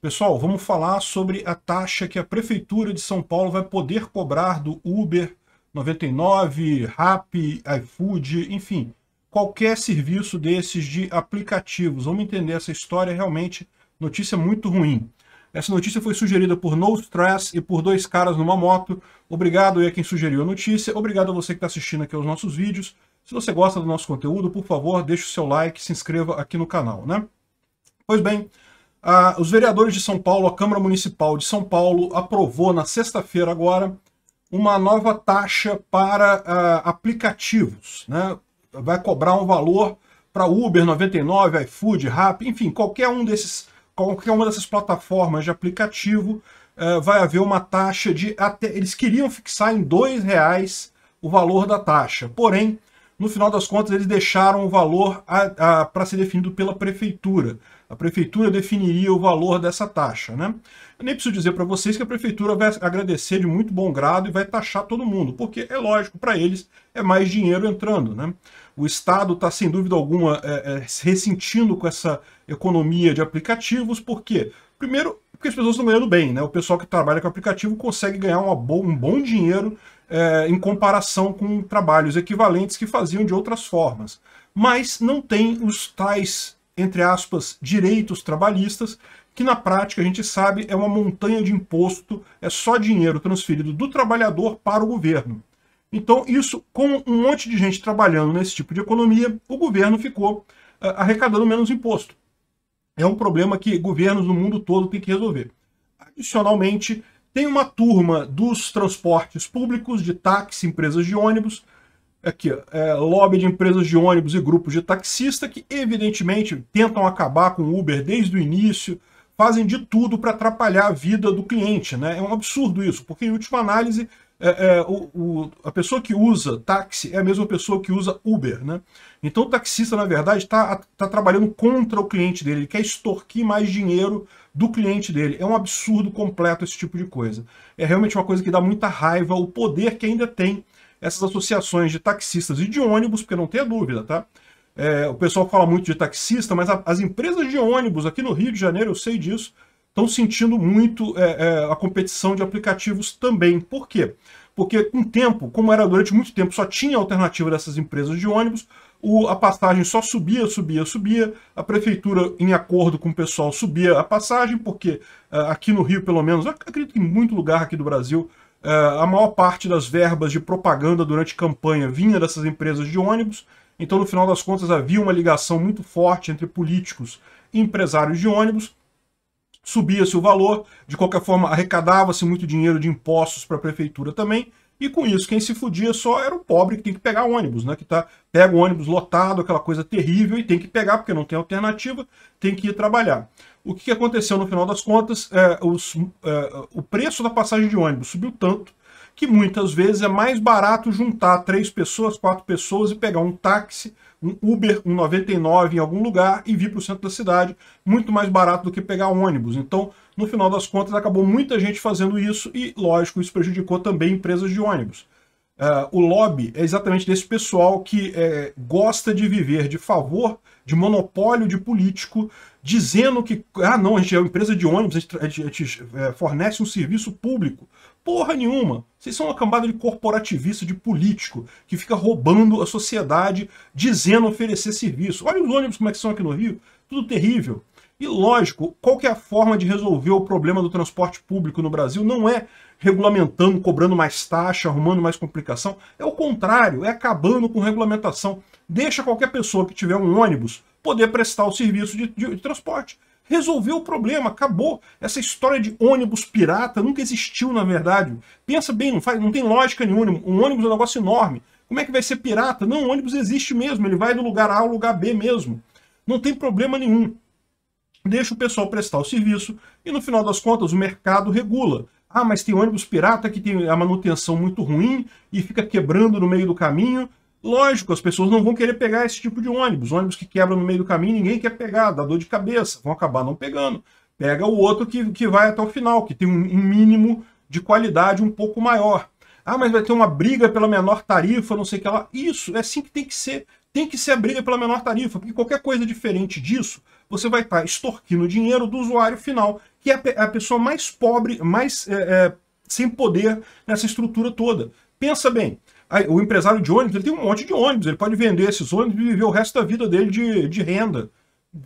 Pessoal, vamos falar sobre a taxa que a Prefeitura de São Paulo vai poder cobrar do Uber 99, Rappi, iFood, enfim, qualquer serviço desses de aplicativos. Vamos entender essa história, realmente, notícia muito ruim. Essa notícia foi sugerida por No Stress e por dois caras numa moto. Obrigado aí a quem sugeriu a notícia, obrigado a você que está assistindo aqui aos nossos vídeos. Se você gosta do nosso conteúdo, por favor, deixe o seu like, se inscreva aqui no canal, né? Pois bem, ah, os vereadores de São Paulo, a Câmara Municipal de São Paulo, aprovou na sexta-feira agora uma nova taxa para ah, aplicativos. Né? Vai cobrar um valor para Uber 99, iFood, Rappi, enfim, qualquer um desses, qualquer uma dessas plataformas de aplicativo ah, vai haver uma taxa de até. Eles queriam fixar em R$ reais o valor da taxa. Porém, no final das contas, eles deixaram o valor para ser definido pela prefeitura a prefeitura definiria o valor dessa taxa. Né? Eu nem preciso dizer para vocês que a prefeitura vai agradecer de muito bom grado e vai taxar todo mundo, porque é lógico, para eles é mais dinheiro entrando. Né? O Estado está, sem dúvida alguma, é, é, ressentindo com essa economia de aplicativos, porque, primeiro, porque as pessoas estão ganhando bem, né? O pessoal que trabalha com aplicativo consegue ganhar bo um bom dinheiro é, em comparação com trabalhos equivalentes que faziam de outras formas. Mas não tem os tais entre aspas, direitos trabalhistas, que na prática a gente sabe é uma montanha de imposto, é só dinheiro transferido do trabalhador para o governo. Então, isso, com um monte de gente trabalhando nesse tipo de economia, o governo ficou eh, arrecadando menos imposto. É um problema que governos do mundo todo têm que resolver. Adicionalmente, tem uma turma dos transportes públicos, de táxi, empresas de ônibus, aqui, é, lobby de empresas de ônibus e grupos de taxista que, evidentemente, tentam acabar com o Uber desde o início, fazem de tudo para atrapalhar a vida do cliente. Né? É um absurdo isso, porque, em última análise, é, é, o, o, a pessoa que usa táxi é a mesma pessoa que usa Uber. Né? Então, o taxista, na verdade, está tá trabalhando contra o cliente dele, ele quer extorquir mais dinheiro do cliente dele. É um absurdo completo esse tipo de coisa. É realmente uma coisa que dá muita raiva, o poder que ainda tem essas associações de taxistas e de ônibus, porque não tenha dúvida, tá? É, o pessoal fala muito de taxista, mas a, as empresas de ônibus aqui no Rio de Janeiro, eu sei disso, estão sentindo muito é, é, a competição de aplicativos também. Por quê? Porque com o tempo, como era durante muito tempo, só tinha alternativa dessas empresas de ônibus, o, a passagem só subia, subia, subia, a prefeitura, em acordo com o pessoal, subia a passagem, porque é, aqui no Rio, pelo menos, acredito que em muito lugar aqui do Brasil, é, a maior parte das verbas de propaganda durante campanha vinha dessas empresas de ônibus, então no final das contas havia uma ligação muito forte entre políticos e empresários de ônibus, subia-se o valor, de qualquer forma arrecadava-se muito dinheiro de impostos para a prefeitura também, e com isso, quem se fudia só era o pobre que tem que pegar ônibus, né? Que tá, pega o ônibus lotado, aquela coisa terrível, e tem que pegar, porque não tem alternativa, tem que ir trabalhar. O que aconteceu no final das contas? É, os, é, o preço da passagem de ônibus subiu tanto que muitas vezes é mais barato juntar três pessoas, quatro pessoas e pegar um táxi, um Uber, um 99 em algum lugar e vir para o centro da cidade, muito mais barato do que pegar ônibus. Então, no final das contas, acabou muita gente fazendo isso e, lógico, isso prejudicou também empresas de ônibus. Uh, o lobby é exatamente desse pessoal que é, gosta de viver de favor, de monopólio de político, dizendo que, ah, não, a gente é uma empresa de ônibus, a gente, a gente é, fornece um serviço público porra nenhuma. Vocês são uma cambada de corporativista, de político, que fica roubando a sociedade, dizendo oferecer serviço. Olha os ônibus como é que são aqui no Rio, tudo terrível. E lógico, qual que é a forma de resolver o problema do transporte público no Brasil? Não é regulamentando, cobrando mais taxa, arrumando mais complicação. É o contrário, é acabando com regulamentação. Deixa qualquer pessoa que tiver um ônibus poder prestar o serviço de, de, de transporte resolveu o problema, acabou. Essa história de ônibus pirata nunca existiu, na verdade. Pensa bem, não, faz, não tem lógica ônibus Um ônibus é um negócio enorme. Como é que vai ser pirata? Não, o ônibus existe mesmo, ele vai do lugar A ao lugar B mesmo. Não tem problema nenhum. Deixa o pessoal prestar o serviço e no final das contas o mercado regula. Ah, mas tem ônibus pirata que tem a manutenção muito ruim e fica quebrando no meio do caminho Lógico, as pessoas não vão querer pegar esse tipo de ônibus. Ônibus que quebra no meio do caminho, ninguém quer pegar, dá dor de cabeça, vão acabar não pegando. Pega o outro que, que vai até o final, que tem um, mínimo de qualidade um pouco maior. Ah, mas vai ter uma briga pela menor tarifa, não sei o que lá. Isso, é assim que tem que ser. Tem que ser a briga pela menor tarifa, porque qualquer coisa diferente disso, você vai estar tá extorquindo o dinheiro do usuário final, que é, é a pessoa mais pobre, mais é, é, sem poder nessa estrutura toda. Pensa bem, o empresário de ônibus, ele tem um monte de ônibus, ele pode vender esses ônibus e viver o resto da vida dele de, de renda.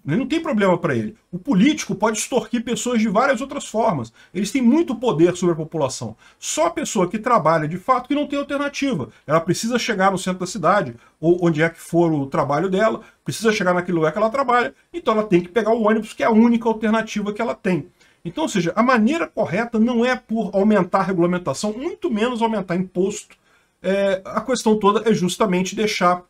Ele não tem problema para ele. O político pode extorquir pessoas de várias outras formas. Eles têm muito poder sobre a população. Só a pessoa que trabalha de fato que não tem alternativa. Ela precisa chegar no centro da cidade, ou onde é que for o trabalho dela, precisa chegar naquele lugar que ela trabalha, então ela tem que pegar o ônibus, que é a única alternativa que ela tem. Então, ou seja, a maneira correta não é por aumentar a regulamentação, muito menos aumentar imposto é, a questão toda é justamente deixar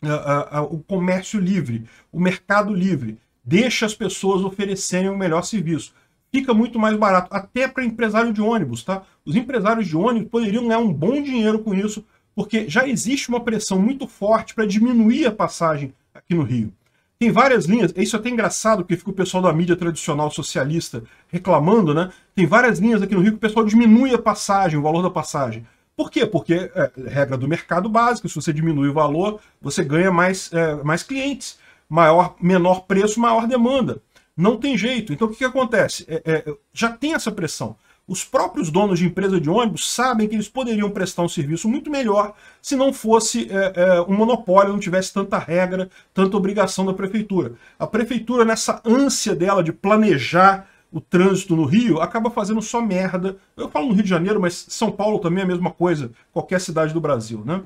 é, a, a, o comércio livre, o mercado livre. Deixa as pessoas oferecerem o melhor serviço. Fica muito mais barato, até para empresário de ônibus, tá? Os empresários de ônibus poderiam ganhar um bom dinheiro com isso, porque já existe uma pressão muito forte para diminuir a passagem aqui no Rio. Tem várias linhas, isso é até engraçado, porque fica o pessoal da mídia tradicional socialista reclamando, né? Tem várias linhas aqui no Rio que o pessoal diminui a passagem, o valor da passagem. Por quê? Porque é, regra do mercado básico, se você diminui o valor, você ganha mais, é, mais clientes. Maior, menor preço, maior demanda. Não tem jeito. Então o que, que acontece? É, é, já tem essa pressão. Os próprios donos de empresa de ônibus sabem que eles poderiam prestar um serviço muito melhor se não fosse é, é, um monopólio, não tivesse tanta regra, tanta obrigação da prefeitura. A prefeitura, nessa ânsia dela de planejar o trânsito no Rio acaba fazendo só merda. Eu falo no Rio de Janeiro, mas São Paulo também é a mesma coisa, qualquer cidade do Brasil, né?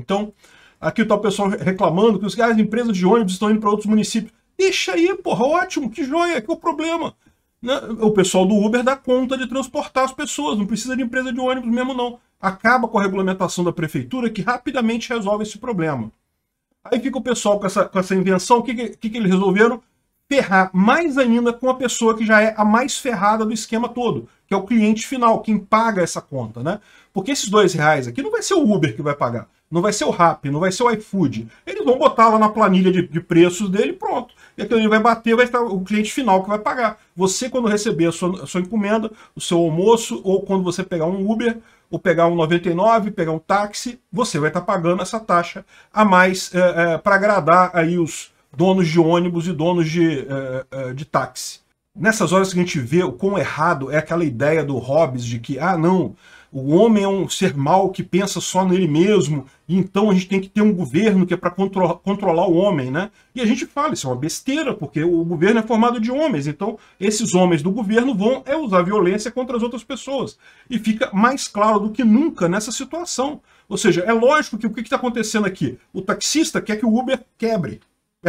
Então, aqui tá o pessoal reclamando que ah, as empresas de ônibus estão indo para outros municípios. Deixa aí, porra, ótimo, que joia, que é o problema. Né? O pessoal do Uber dá conta de transportar as pessoas, não precisa de empresa de ônibus mesmo não. Acaba com a regulamentação da prefeitura que rapidamente resolve esse problema. Aí fica o pessoal com essa, com essa invenção, o que, que, que eles resolveram? ferrar mais ainda com a pessoa que já é a mais ferrada do esquema todo, que é o cliente final, quem paga essa conta, né? Porque esses dois reais aqui não vai ser o Uber que vai pagar, não vai ser o Rap, não vai ser o iFood. Eles vão botar lá na planilha de, de preços dele pronto. E aquilo ele vai bater, vai estar o cliente final que vai pagar. Você, quando receber a sua, a sua encomenda, o seu almoço, ou quando você pegar um Uber, ou pegar um 99, pegar um táxi, você vai estar pagando essa taxa a mais é, eh, é, eh, para agradar aí os donos de ônibus e donos de, eh, eh, de táxi. Nessas horas que a gente vê o quão errado é aquela ideia do Hobbes de que, ah, não, o homem é um ser mau que pensa só nele mesmo, e então a gente tem que ter um governo que é para contro controlar o homem, né? E a gente fala, isso é uma besteira, porque o governo é formado de homens, então esses homens do governo vão é usar violência contra as outras pessoas. E fica mais claro do que nunca nessa situação. Ou seja, é lógico que o que está acontecendo aqui? O taxista quer que o Uber quebre.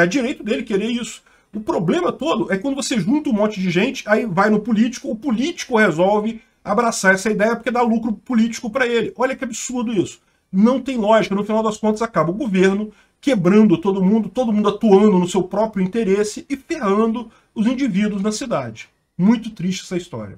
É direito dele querer isso. O problema todo é quando você junta um monte de gente, aí vai no político, o político resolve abraçar essa ideia porque dá lucro político para ele. Olha que absurdo isso. Não tem lógica. No final das contas, acaba o governo quebrando todo mundo, todo mundo atuando no seu próprio interesse e ferrando os indivíduos na cidade. Muito triste essa história.